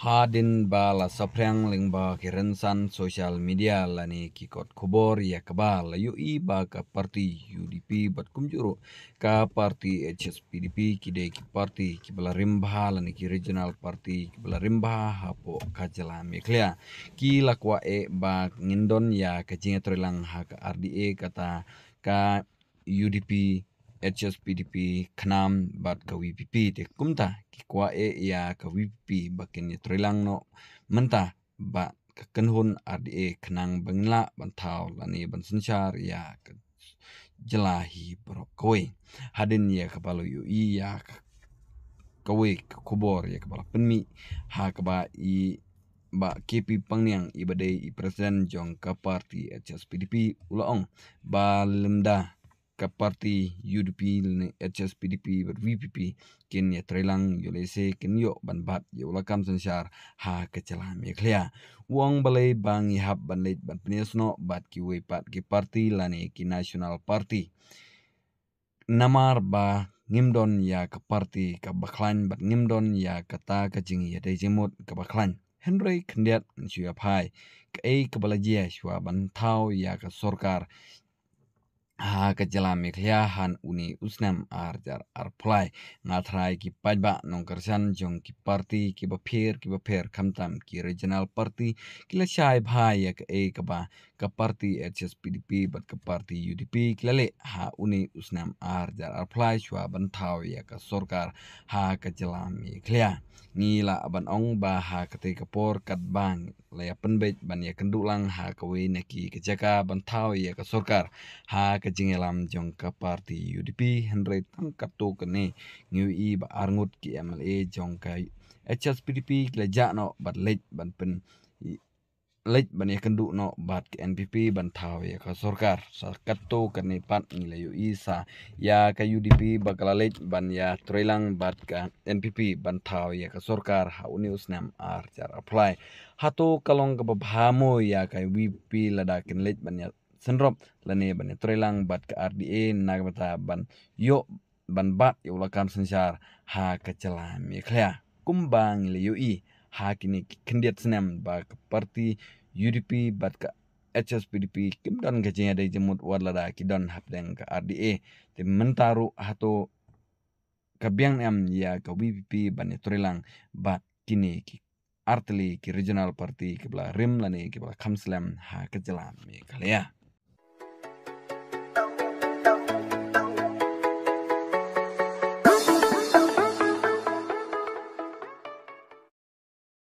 hadin bala ba la saphrang ling ba media lani kikot kubor ya kebal la yu i ba parti UDP bat kumjuru ka parti HSPDP kide ki parti ki bala rimba lani ki regional parti ki bala rimba hapo ka jala meklia ki lakwa e ba ngindon ya ka jinga e hak ha ka RDA kata ka UDP HSPDP Knam bat WPP te kumta ki kwa e ya WPP bakin e ni trilang no menta ba kakenhun RDA kenang bangla bantau lani bansencar ya jelahi kowe hadin ya kepala UI ya kawe kubor ya kepala penmi ha keba i ba KP Pangniang ibadai i presiden jong ka parti HSPDP ulaong ba lemda parti UDP, HSPDP, PDP, VPP, kin ya Trelang, Yolese, ya kin yo ya ban bat, ya kam san syar ha kecelah meklia. Uang balai bang hab ban leit ban penyesno, bat kiwe pat ki parti lani ki national party. Namar ba ngimdon ya ke parti ke baklan bat ngimdon ya kata kajing ya dai jemut ke baklan. Henry kendiat syuap hai, ke ei shua ban tau ya ke sorkar, Haka jalami kliahan uni usnam arjar arpulai ngatrai ki pajba nongkersan jong ki parti ki bapir ki bapir kamtam ki regional parti ki la syai bhai ya ke e kaba ka parti HSPDP bat ka parti UDP ki lale ha uni usnam arjar arpulai shwa bantau ya ka sorkar ha ka jalami klia ni la aban ong ba ha ka te kapor kat bang layapan bait ban ya kendulang ha kawe neki kejaka jaka bantau ya ke sorkar ha ke jingelam jong ka parti UDP henry tangkap to kene ngiu i ba arngut ki MLA jong ka HSPDP kila jakno bat lej ban pen lệch ban kan du no bat ke NPP ban thau ya ka sarkar sarkat ka ne pat ni le isa ya ka UDP bakal lệch ban ya trelang bat ka NPP ban thau ya ka sarkar ha uni usnam ar char apply to kalong ka bhamo ya ka VP ladakin lệch ban ya senrop lane ban ya trelang bat ka RDA nagmata ban yo ban bat ya ulakam sensar ha ka chalam ya kumbang le i hakini kendiat senem ba ke parti UDP bat ke HSPDP kim don ka jeng ada jemut warlada ki don deng ka RDA te mentaru hato ke biang ya ka WPP bani ya turilang bat kini ki artli ki regional party ki rim lani ki bla kamslem ha kejelam ya. mi